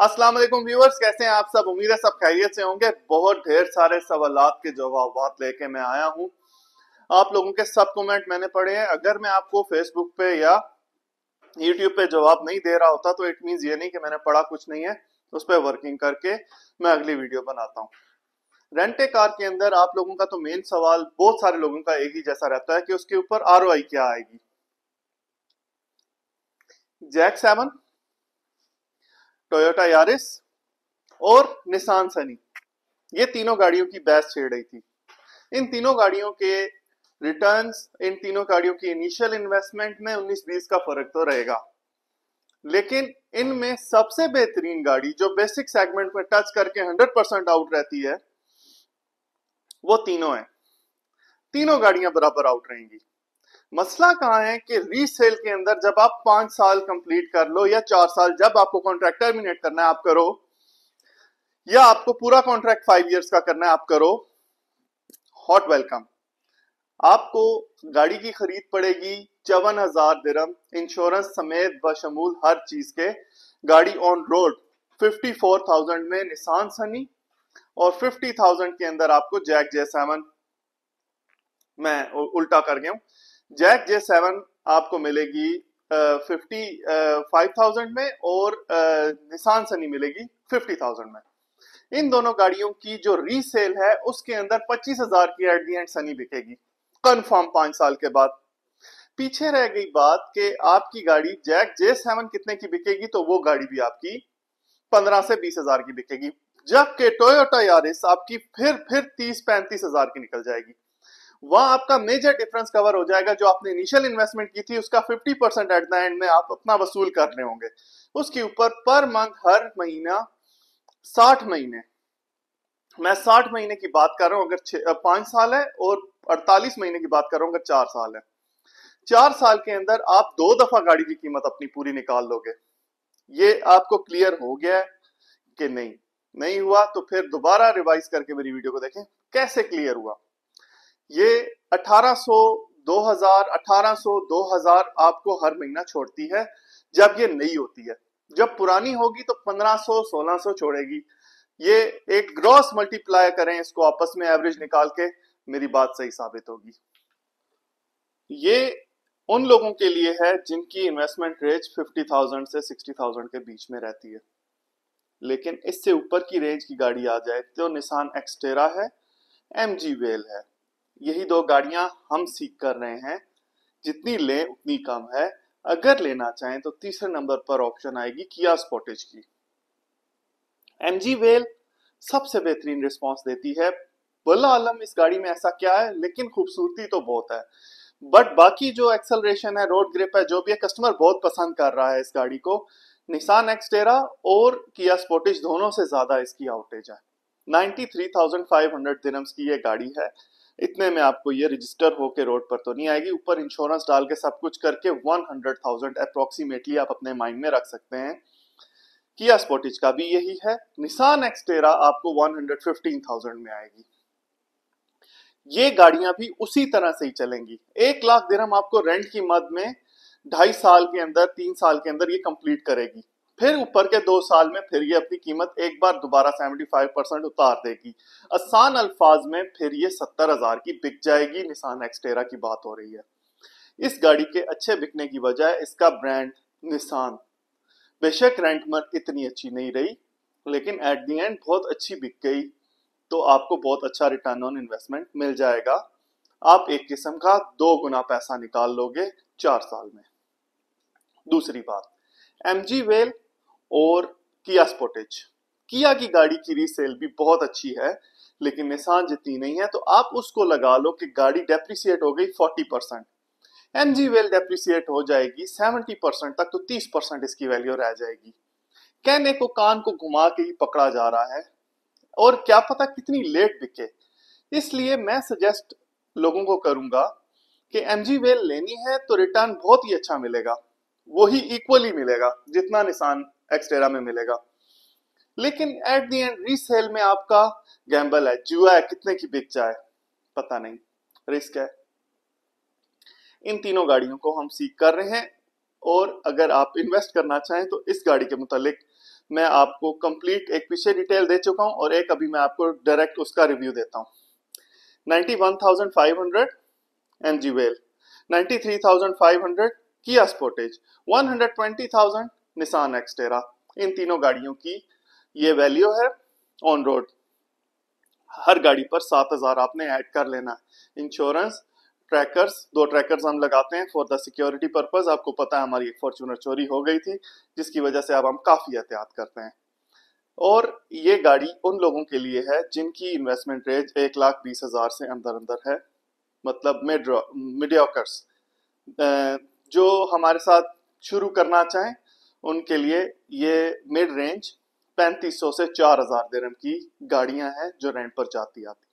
अस्सलाम वालेकुम व्यूअर्स कैसे हैं आप सब उम्मीद है सब खैरियत से होंगे बहुत ढेर सारे सवाल के जवाब लेके मैं आया हूँ आप लोगों के सब कमेंट मैंने पढ़े हैं अगर मैं आपको फेसबुक पे या यूट्यूब पे जवाब नहीं दे रहा होता तो इट मीन ये नहीं कि मैंने पढ़ा कुछ नहीं है उस पर वर्किंग करके मैं अगली वीडियो बनाता हूँ रेंटे कार के अंदर आप लोगों का तो मेन सवाल बहुत सारे लोगों का एक ही जैसा रहता है कि उसके ऊपर आर क्या आएगी जैक सेवन टोयोटा यारिस और निशान सनी ये तीनों गाड़ियों की बहस छेड़ रही थी इन तीनों गाड़ियों के रिटर्न्स इन तीनों गाड़ियों की इनिशियल इन्वेस्टमेंट में 19-20 का फर्क तो रहेगा लेकिन इनमें सबसे बेहतरीन गाड़ी जो बेसिक सेगमेंट में टच करके 100 परसेंट आउट रहती है वो तीनों है तीनों गाड़ियां बराबर आउट रहेंगी मसला कहा है कि रीसेल के अंदर जब आप पांच साल कंप्लीट कर लो या चार साल जब आपको कॉन्ट्रैक्ट टर्मिनेट करना है आप करो या आपको पूरा कॉन्ट्रैक्ट फाइव इयर्स का करना है आप करो हॉट वेलकम आपको गाड़ी की खरीद पड़ेगी चौवन हजार दिरम इंश्योरेंस समेत बशमूल हर चीज के गाड़ी on road fifty four thousand में निशान सनी और फिफ्टी थाउजेंड के अंदर आपको जैक जैसा मैं उल्टा कर गया हूं जैक जे सेवन आपको मिलेगी फिफ्टी फाइव थाउजेंड में और निशान सनी मिलेगी फिफ्टी थाउजेंड में इन दोनों गाड़ियों की जो रीसेल है उसके अंदर पच्चीस हजार की एट दी एंड सनी बिकेगी कन्फर्म पांच साल के बाद पीछे रह गई बात कि आपकी गाड़ी जैक जे सेवन कितने की बिकेगी तो वो गाड़ी भी आपकी पंद्रह से बीस हजार की बिकेगी जबकि टोयोटा यारिस आपकी फिर फिर तीस पैंतीस हजार की निकल जाएगी वह आपका मेजर डिफरेंस कवर हो जाएगा जो आपने इनिशियल इन्वेस्टमेंट की थी उसका 50 परसेंट एट द एंड में आप अपना वसूल कर रहे होंगे उसके ऊपर पर मंथ हर महीना 60 महीने मैं 60 महीने की बात कर रहा हूं अगर पांच साल है और 48 महीने की बात कर रहा हूं अगर चार साल है चार साल के अंदर आप दो दफा गाड़ी की कीमत अपनी पूरी निकाल लोगे ये आपको क्लियर हो गया है कि नहीं नहीं हुआ तो फिर दोबारा रिवाइज करके मेरी वीडियो को देखें कैसे क्लियर हुआ ये 1800 2000 1800 2000 आपको हर महीना छोड़ती है जब ये नई होती है जब पुरानी होगी तो 1500 1600 छोड़ेगी ये एक ग्रॉस मल्टीप्लाई करें इसको आपस में एवरेज निकाल के मेरी बात सही साबित होगी ये उन लोगों के लिए है जिनकी इन्वेस्टमेंट रेंज 50,000 से 60,000 के बीच में रहती है लेकिन इससे ऊपर की रेंज की गाड़ी आ जाए तो निशान एक्सटेरा है एम जी वेल है यही दो गाड़ियां हम सीख कर रहे हैं जितनी लें उतनी कम है अगर लेना चाहें तो तीसरे नंबर पर ऑप्शन आएगी किया स्पोटेज की एम जी वेल सबसे बेहतरीन रिस्पॉन्स देती है बोला आलम इस गाड़ी में ऐसा क्या है लेकिन खूबसूरती तो बहुत है बट बाकी जो एक्सलरेशन है रोड ग्रिप है जो भी है कस्टमर बहुत पसंद कर रहा है इस गाड़ी को निशान एक्सटेरा और किया स्पोटेज दोनों से ज्यादा इसकी आउटेज है 93,500 दिनम्स की ये गाड़ी है इतने में आपको ये रजिस्टर होकर रोड पर तो नहीं आएगी ऊपर इंश्योरेंस डाल के सब कुछ करके वन हंड्रेड थाउजेंड अप्रोक्सीमेटली आप अपने माइंड में रख सकते हैं किया स्पोर्टिज का भी यही है निशान एक्सटेरा आपको वन हंड्रेड फिफ्टीन थाउजेंड में आएगी ये गाड़ियां भी उसी तरह से ही चलेंगी एक लाख देर आपको रेंट की मद में ढाई साल के अंदर तीन साल के अंदर ये कंप्लीट करेगी फिर ऊपर के दो साल में फिर ये अपनी कीमत एक बार दोबारा 75 परसेंट उतार देगी आसान अल्फाज में फिर ये सत्तर हजार की बिक जाएगी निशान एक्सटेरा की बात हो रही है इस गाड़ी के अच्छे बिकने की वजह इसका ब्रांड निशान बेशक रेंट में इतनी अच्छी नहीं रही लेकिन एट दी एंड बहुत अच्छी बिक गई तो आपको बहुत अच्छा रिटर्न ऑन इन्वेस्टमेंट मिल जाएगा आप एक किस्म का दो गुना पैसा निकाल लोगे चार साल में दूसरी बात एम जी वेल और किया स्पोटेज किया की गाड़ी की रीसेल भी बहुत अच्छी है लेकिन निशान जितनी नहीं है तो आप उसको लगा लो कि गाड़ी डेप्रिसिएट हो गई 40 percent M G will depreciate हो जाएगी 70 परसेंट तक तो 30 परसेंट इसकी वैल्यू रह जाएगी कहने को कान को घुमा के ही पकड़ा जा रहा है और क्या पता कितनी लेट बिके इसलिए मैं सजेस्ट लोगों को करूंगा कि एम जी वेल लेनी है तो रिटर्न बहुत ही अच्छा मिलेगा वही इक्वली मिलेगा जितना निशान एक्सटेरा में मिलेगा लेकिन एट दी एंड रीसेल में आपका गैम्बल है जुआ है कितने की बिक जाए पता नहीं रिस्क है इन तीनों गाड़ियों को हम सीख कर रहे हैं और अगर आप इन्वेस्ट करना चाहें तो इस गाड़ी के मुतालिक मैं आपको कंप्लीट एक पीछे डिटेल दे चुका हूं और एक अभी मैं आपको डायरेक्ट उसका रिव्यू देता हूं 91,500 एमजी वेल 93,500 किया स्पोर्टेज 120,000 निशान एक्सटेरा इन तीनों गाड़ियों की ये वैल्यू है ऑन रोड हर गाड़ी पर सात हजार आपने ऐड कर लेना है इंश्योरेंस ट्रैकर्स दो ट्रैकर्स हम लगाते हैं फॉर द सिक्योरिटी पर्पज आपको पता है हमारी एक फॉर्चूनर चोरी हो गई थी जिसकी वजह से अब हम काफ़ी एहतियात करते हैं और ये गाड़ी उन लोगों के लिए है जिनकी इन्वेस्टमेंट रेंज एक लाख बीस हजार से अंदर अंदर है मतलब मिड मिडियोकर्स जो हमारे साथ शुरू करना चाहें उनके लिए ये मिड रेंज पैंतीस सौ से चार हजार की गाड़ियां हैं जो रेंट पर जाती आती